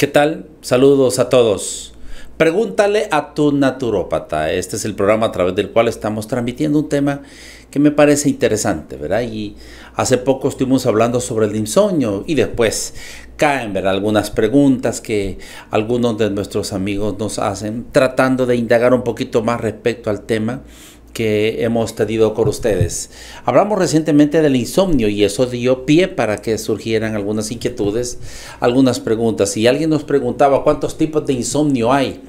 ¿Qué tal? Saludos a todos. Pregúntale a tu naturópata. Este es el programa a través del cual estamos transmitiendo un tema que me parece interesante, ¿verdad? Y hace poco estuvimos hablando sobre el insomnio y después caen, ¿verdad? Algunas preguntas que algunos de nuestros amigos nos hacen tratando de indagar un poquito más respecto al tema que hemos tenido con ustedes. Hablamos recientemente del insomnio y eso dio pie para que surgieran algunas inquietudes, algunas preguntas. Y alguien nos preguntaba cuántos tipos de insomnio hay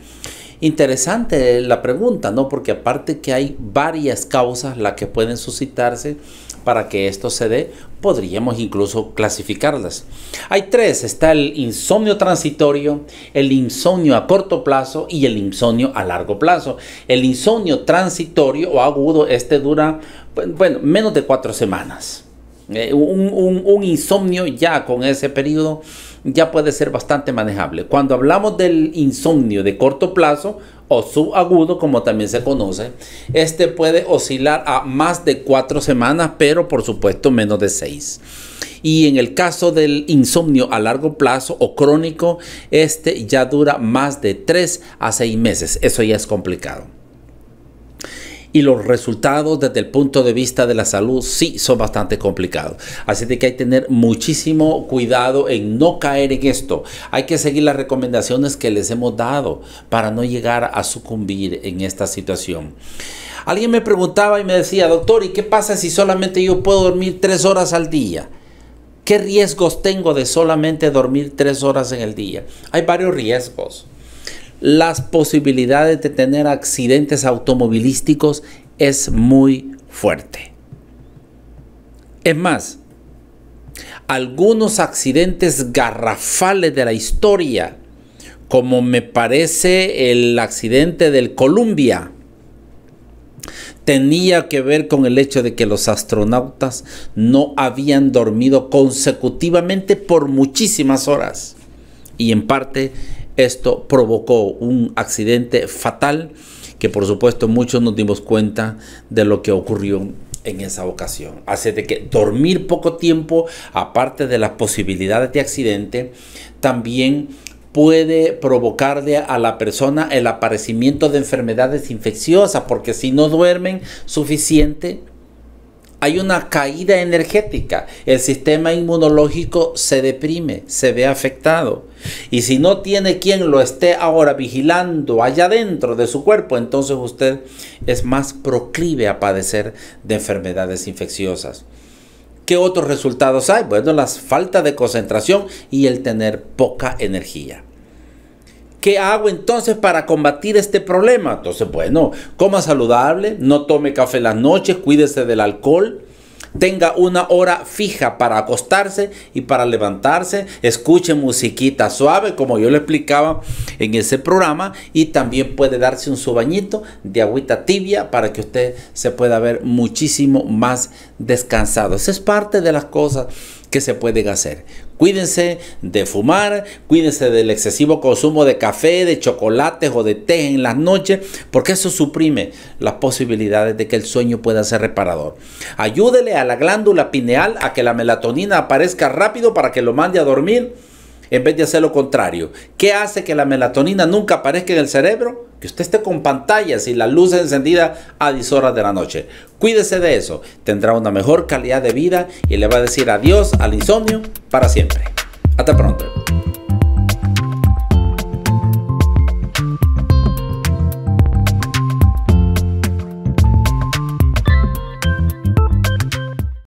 interesante la pregunta, ¿no? Porque aparte que hay varias causas las que pueden suscitarse para que esto se dé, podríamos incluso clasificarlas. Hay tres, está el insomnio transitorio, el insomnio a corto plazo y el insomnio a largo plazo. El insomnio transitorio o agudo, este dura, bueno, menos de cuatro semanas. Eh, un, un, insomnio ya con ese periodo ya puede ser bastante manejable. Cuando hablamos del insomnio de corto plazo o subagudo, como también se conoce, este puede oscilar a más de cuatro semanas, pero por supuesto menos de seis. Y en el caso del insomnio a largo plazo o crónico, este ya dura más de tres a seis meses. Eso ya es complicado y los resultados desde el punto de vista de la salud sí son bastante complicados. Así de que hay que tener muchísimo cuidado en no caer en esto. Hay que seguir las recomendaciones que les hemos dado para no llegar a sucumbir en esta situación. Alguien me preguntaba y me decía, doctor, ¿y qué pasa si solamente yo puedo dormir tres horas al día? ¿Qué riesgos tengo de solamente dormir tres horas en el día? Hay varios riesgos las posibilidades de tener accidentes automovilísticos es muy fuerte. Es más, algunos accidentes garrafales de la historia, como me parece el accidente del Columbia, tenía que ver con el hecho de que los astronautas no habían dormido consecutivamente por muchísimas horas. Y en parte esto provocó un accidente fatal que por supuesto muchos nos dimos cuenta de lo que ocurrió en esa ocasión. Hace de que dormir poco tiempo, aparte de las posibilidades de accidente, también puede provocarle a la persona el aparecimiento de enfermedades infecciosas, porque si no duermen suficiente, hay una caída energética, el sistema inmunológico se deprime, se ve afectado. Y si no tiene quien lo esté ahora vigilando allá dentro de su cuerpo, entonces usted es más proclive a padecer de enfermedades infecciosas. ¿Qué otros resultados hay? Bueno, las falta de concentración y el tener poca energía. ¿Qué hago entonces para combatir este problema? Entonces, bueno, coma saludable, no tome café las noches, cuídese del alcohol, tenga una hora fija para acostarse y para levantarse, escuche musiquita suave, como yo le explicaba en ese programa, y también puede darse un subañito de agüita tibia para que usted se pueda ver muchísimo más descansado. Esa es parte de las cosas que se pueden hacer. Cuídense de fumar, cuídense del excesivo consumo de café, de chocolates o de té en las noches, porque eso suprime las posibilidades de que el sueño pueda ser reparador. Ayúdele a la glándula pineal a que la melatonina aparezca rápido para que lo mande a dormir en vez de hacer lo contrario. ¿Qué hace que la melatonina nunca aparezca en el cerebro? que usted esté con pantallas y la luz encendida a 10 horas de la noche. Cuídese de eso, tendrá una mejor calidad de vida y le va a decir adiós al insomnio para siempre. Hasta pronto.